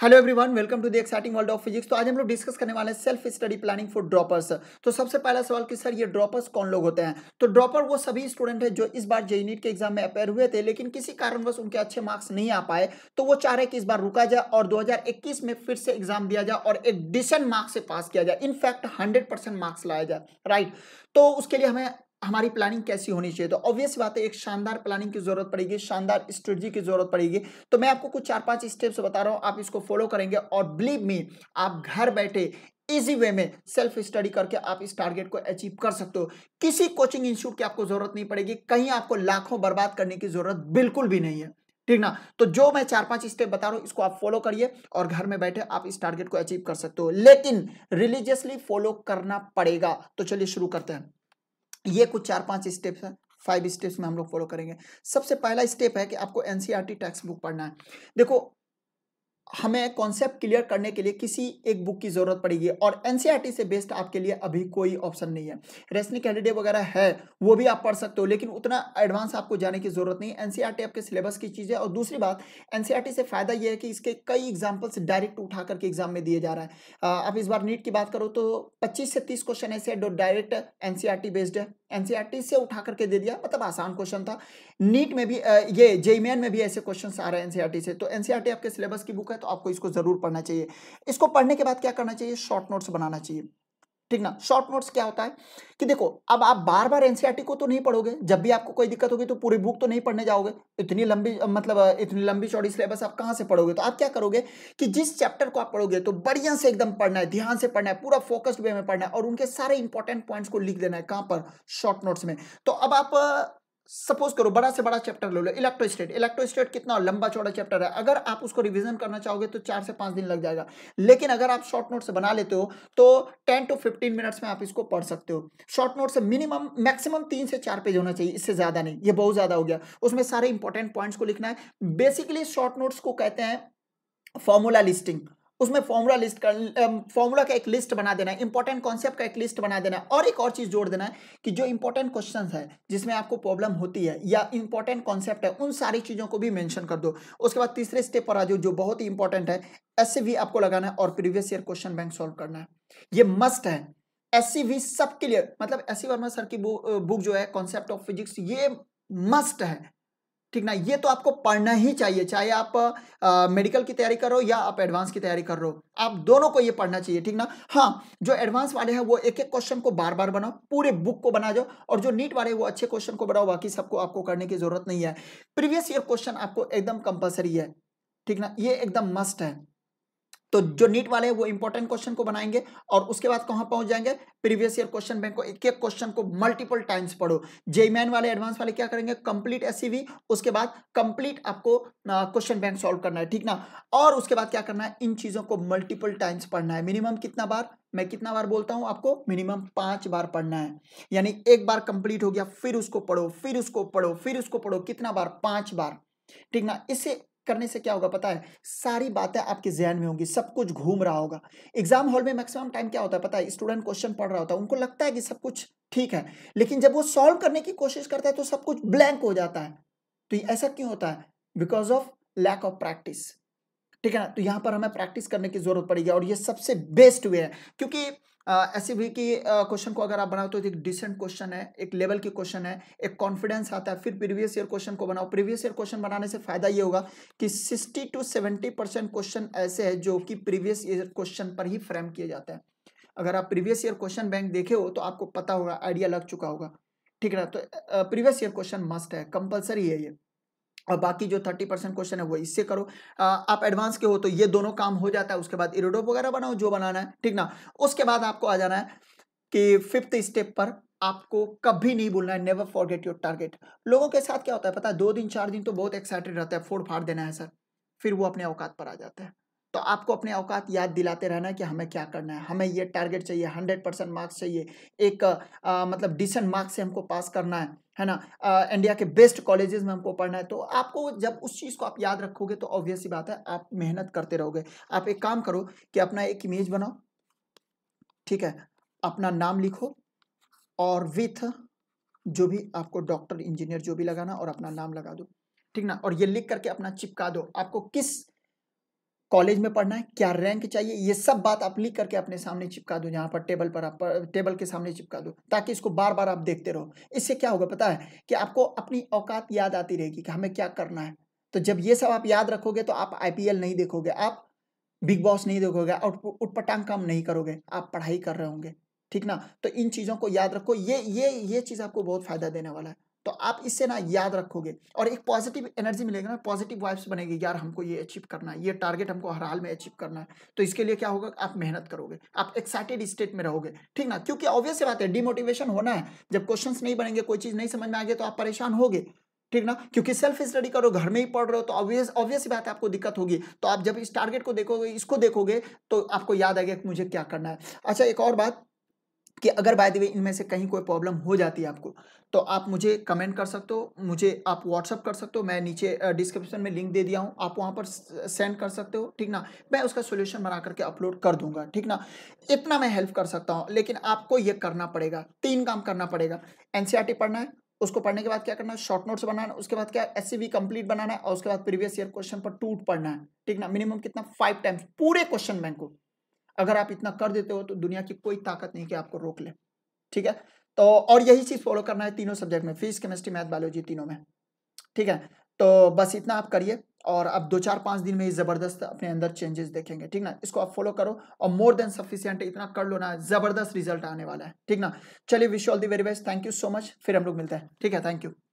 Hello everyone welcome to the exciting world of physics तो आज हम लोग डिस्कस करने वाले हैं self study planning for droppers तो सबसे पहला सवाल कि सर ये ड्रॉपर्स कौन लोग होते हैं तो ड्रॉपर वो सभी स्टूडेंट है जो इस बार जेई नीट के एग्जाम में अपेयर हुए थे लेकिन किसी कारणवश उनके अच्छे मार्क्स नहीं आ पाए तो वो चाह रहे कि इस बार रुका जाए और दो में फिर से एग्जाम दिया जाए और एक डिसेंट मार्क्स से पास किया जाए इनफैक्ट हंड्रेड मार्क्स लाया जाए राइट तो उसके लिए हमें हमारी प्लानिंग कैसी होनी चाहिए तो ऑब्वियस बात है एक शानदार प्लानिंग की जरूरत पड़ेगी शानदार स्ट्रेटजी की जरूरत पड़ेगी तो मैं आपको कुछ चार पांच स्टेप्स बता रहा हूं आप इसको फॉलो करेंगे और बिलीव मी आप घर बैठे इजी वे में सेल्फ स्टडी करके आप इस टारगेट को अचीव कर सकते हो किसी कोचिंग इंस्टीट्यूट की आपको जरूरत नहीं पड़ेगी कहीं आपको लाखों बर्बाद करने की जरूरत बिल्कुल भी नहीं है ठीक ना तो जो मैं चार पांच स्टेप बता रहा हूं इसको आप फॉलो करिए और घर में बैठे आप इस टारगेट को अचीव कर सकते हो लेकिन रिलीजियसली फॉलो करना पड़ेगा तो चलिए शुरू करते हैं ये कुछ चार पांच स्टेप्स हैं फाइव स्टेप्स में हम लोग फॉलो करेंगे सबसे पहला स्टेप है कि आपको एनसीईआरटी टेक्स्ट बुक पढ़ना है देखो हमें कॉन्सेप्ट क्लियर करने के लिए किसी एक बुक की ज़रूरत पड़ेगी और एनसीईआरटी e से बेस्ड आपके लिए अभी कोई ऑप्शन नहीं है रेशनिक कैंडिडेट वगैरह है वो भी आप पढ़ सकते हो लेकिन उतना एडवांस आपको जाने की ज़रूरत नहीं एनसीईआरटी e आपके सिलेबस की चीज़ है और दूसरी बात एनसीईआरटी e से फ़ायदा यह है कि इसके कई एग्जाम्पल्स डायरेक्ट उठा करके एग्जाम में दिए जा रहा है आप इस बार नीट की बात करो तो पच्चीस से तीस क्वेश्चन ऐसे डायरेक्ट एन बेस्ड है एनसीईआरटी e से उठा करके दे दिया मतलब आसान क्वेश्चन था नीट में भी ये जेईमेन e में भी ऐसे क्वेश्चन आ रहे हैं एनसीईआरटी e से तो एनसीईआरटी आपके सिलेबस की बुक है तो आपको इसको जरूर पढ़ना चाहिए इसको पढ़ने के बाद क्या करना चाहिए शॉर्ट नोट्स बनाना चाहिए ठीक ना शॉर्ट नोट्स क्या होता है कि देखो अब आप बार बार एनसीईआरटी को तो नहीं पढ़ोगे जब भी आपको कोई दिक्कत होगी तो पूरी बुक तो नहीं पढ़ने जाओगे इतनी लंबी मतलब इतनी लंबी चौड़ी सिलेबस आप कहां से पढ़ोगे तो आप क्या करोगे कि जिस चैप्टर को आप पढ़ोगे तो बढ़िया से एकदम पढ़ना है ध्यान से पढ़ना है पूरा फोकस्ड वे में पढ़ना है और उनके सारे इंपॉर्टेंट पॉइंट्स को लिख देना है कहां पर शॉर्ट नोट्स में तो अब आप सपोज करो बड़ा से बड़ा चैप्टर ले लो इलेक्ट्रोस्टेट इलेक्ट्रोस्टेट कितना लंबा चौड़ा चैप्टर है अगर आप उसको रिवीजन करना चाहोगे तो चार से पांच दिन लग जाएगा लेकिन अगर आप शॉर्ट नोट से बना लेते हो तो टेन टू फिफ्टीन मिनट्स में आप इसको पढ़ सकते हो शॉर्ट नोट से मिनिमम मैक्सिमम तीन से चार पेज होना चाहिए इससे ज़्यादा नहीं ये बहुत ज़्यादा हो गया उसमें सारे इंपॉर्टेंट पॉइंट्स को लिखना है बेसिकली शॉर्ट नोट्स को कहते हैं फॉर्मूला लिस्टिंग उसमें फॉर्मूला लिस्ट कर फॉर्मूला का एक लिस्ट बना देना है इंपॉर्टेंट कॉन्सेप्ट का एक लिस्ट बना देना है और एक और चीज़ जोड़ देना है कि जो इंपॉर्टेंट क्वेश्चन है जिसमें आपको प्रॉब्लम होती है या इंपॉर्टेंट कॉन्सेप्ट है उन सारी चीज़ों को भी मैंशन कर दो उसके बाद तीसरे स्टेप पर आ जाओ जो बहुत ही इंपॉर्टेंट है एस आपको लगाना है और previous year question bank solve करना है ये मस्ट है एस सबके लिए मतलब एस वर्मा सर की बुक जो है कॉन्सेप्ट ऑफ फिजिक्स ये मस्ट है ठीक ना ये तो आपको पढ़ना ही चाहिए चाहे आप मेडिकल की तैयारी करो या आप एडवांस की तैयारी कर रहे हो आप दोनों को ये पढ़ना चाहिए ठीक ना हाँ जो एडवांस वाले हैं वो एक एक क्वेश्चन को बार बार बनाओ पूरे बुक को बना जाओ और जो नीट वाले वो अच्छे क्वेश्चन को बनाओ बाकी सबको आपको करने की जरूरत नहीं है प्रीवियस ईयर क्वेश्चन आपको एकदम कंपल्सरी है ठीक ना ये एकदम मस्ट है तो हम्म। जो नीट वाले हैं वो इंपॉर्टेंट क्वेश्चन को बनाएंगे और उसके बाद कहां पहुंच जाएंगे प्रीवियस ईयर क्वेश्चन बैंक को एक एक क्वेश्चन को मल्टीपल टाइम्स पढ़ो जेईमैन वाले एडवांस वाले क्या करेंगे कंप्लीट एस e उसके बाद कंप्लीट आपको क्वेश्चन बैंक सॉल्व करना है ठीक ना और उसके बाद क्या करना है इन चीज़ों को मल्टीपल टाइम्स पढ़ना है मिनिमम कितना बार मैं कितना बार बोलता हूं आपको मिनिमम पांच बार पढ़ना है यानी एक बार कंप्लीट हो गया फिर उसको पढ़ो फिर उसको पढ़ो फिर उसको पढ़ो कितना बार पांच बार ठीक ना इससे करने से क्या होगा पता है सारी बातें आपके जहन में होंगी सब कुछ घूम रहा होगा एग्जाम हॉल में मैक्सिमम टाइम क्या होता है पता है स्टूडेंट क्वेश्चन पढ़ रहा होता है उनको लगता है कि सब कुछ ठीक है लेकिन जब वो सॉल्व करने की कोशिश करता है तो सब कुछ ब्लैंक हो जाता है तो ऐसा क्यों होता है because of lack of practice ठीक है ना तो यहाँ पर हमें प्रैक्टिस करने की जरूरत पड़ेगी और ये सबसे बेस्ट वे है क्योंकि ऐसे भी कि क्वेश्चन को अगर आप बनाओ तो एक डिसेंट क्वेश्चन है एक लेवल की क्वेश्चन है एक कॉन्फिडेंस आता है फिर प्रीवियस ईयर क्वेश्चन को बनाओ प्रीवियस ईयर क्वेश्चन बनाने से फायदा ये होगा कि sixty to seventy percent question ऐसे है जो कि प्रीवियस ईयर क्वेश्चन पर ही फ्रेम किया जाता है अगर आप प्रीवियस ईयर क्वेश्चन बैंक देखे हो तो आपको पता होगा आइडिया लग चुका होगा ठीक है ना तो प्रीवियस ईयर क्वेश्चन मस्ट है कंपल्सरी है ये और बाकी जो थर्टी परसेंट क्वेश्चन है वो इससे करो आ, आप एडवांस के हो तो ये दोनों काम हो जाता है उसके बाद इरोडोप वगैरह बनाओ जो बनाना है ठीक ना उसके बाद आपको आ जाना है कि फिफ्थ स्टेप पर आपको कभी नहीं भूलना है नेवर फॉरगेट योर टारगेट लोगों के साथ क्या होता है पता है दो दिन चार दिन तो बहुत एक्साइटेड रहता है फोड़ फाड़ देना है सर फिर वो अपने औकात पर आ जाता है तो आपको अपने औकात याद दिलाते रहना है कि हमें क्या करना है हमें ये टारगेट चाहिए हंड्रेड परसेंट मार्क्स चाहिए एक आ, मतलब डिसेंट मार्क्स से हमको पास करना है है ना आ, इंडिया के बेस्ट कॉलेजेस में हमको पढ़ना है तो आपको जब उस चीज़ को आप याद रखोगे तो ऑब्वियस ही बात है आप मेहनत करते रहोगे आप एक काम करो कि अपना एक इमेज बनाओ ठीक है अपना नाम लिखो और विथ जो भी आपको डॉक्टर इंजीनियर जो भी लगाना और अपना नाम लगा दो ठीक ना और ये लिख करके अपना चिपका दो आपको किस कॉलेज में पढ़ना है क्या रैंक चाहिए ये सब बात आप लिख करके अपने सामने चिपका दो यहाँ पर टेबल पर आप टेबल के सामने चिपका दो ताकि इसको बार बार आप देखते रहो इससे क्या होगा पता है कि आपको अपनी औकात याद आती रहेगी कि हमें क्या करना है तो जब ये सब आप याद रखोगे तो आप आई नहीं देखोगे आप बिग बॉस नहीं देखोगे और उटपटांग काम नहीं करोगे आप पढ़ाई कर रहे होंगे ठीक ना तो इन चीज़ों को याद रखो ये ये ये चीज़ आपको बहुत फायदा देने वाला है तो आप इससे ना याद रखोगे और एक पॉजिटिव एनर्जी मिलेगा ना पॉजिटिव वाइब्स बनेगी यार हमको ये अचीव करना है ये टारगेट हमको हर हाल में अचीव करना है तो इसके लिए क्या होगा आप मेहनत करोगे आप एक्साइटेड स्टेट में रहोगे ठीक ना क्योंकि ऑब्वियस बात है डिमोटिवेशन होना है जब क्वेश्चन नहीं बनेंगे कोई चीज़ नहीं समझ में आ तो आप परेशान हो ठीक ना क्योंकि सेल्फ स्टडी करो घर में ही पढ़ रहे हो तो ऑब्वियस ऑब्वियस बात है आपको दिक्कत होगी तो आप जब इस टारगेट को देखोगे इसको देखोगे तो आपको याद आएगा कि मुझे क्या करना है अच्छा एक और बात कि अगर बाय द वे इनमें से कहीं कोई प्रॉब्लम हो जाती है आपको तो आप मुझे कमेंट कर सकते हो मुझे आप व्हाट्सअप कर सकते हो मैं नीचे डिस्क्रिप्शन में लिंक दे दिया हूँ आप वहाँ पर सेंड कर सकते हो ठीक ना मैं उसका सोल्यूशन बना करके अपलोड कर दूंगा ठीक ना इतना मैं हेल्प कर सकता हूँ लेकिन आपको ये करना पड़ेगा तीन काम करना पड़ेगा एन e पढ़ना है उसको पढ़ने के बाद क्या करना है शॉर्ट नोट्स बनाना है उसके बाद क्या एस सी कंप्लीट बनाना है और उसके बाद प्रीवियस ईयर क्वेश्चन पर टूट पढ़ना है ठीक ना मिनिमम कितना फाइव टाइम्स पूरे क्वेश्चन बैंक को अगर आप इतना कर देते हो तो दुनिया की कोई ताकत नहीं कि आपको रोक ले ठीक है तो और यही चीज़ फॉलो करना है तीनों सब्जेक्ट में फिजिक्स केमिस्ट्री मैथ बायोलॉजी तीनों में ठीक है तो बस इतना आप करिए और आप दो चार पांच दिन में ही ज़बरदस्त अपने अंदर चेंजेस देखेंगे ठीक ना इसको आप फॉलो करो और मोर देन सफिशियंट इतना कर लो ना ज़बरदस्त रिजल्ट आने वाला है ठीक ना चलिए wish all the very best thank you so much फिर हम लोग मिलते हैं ठीक है थैंक यू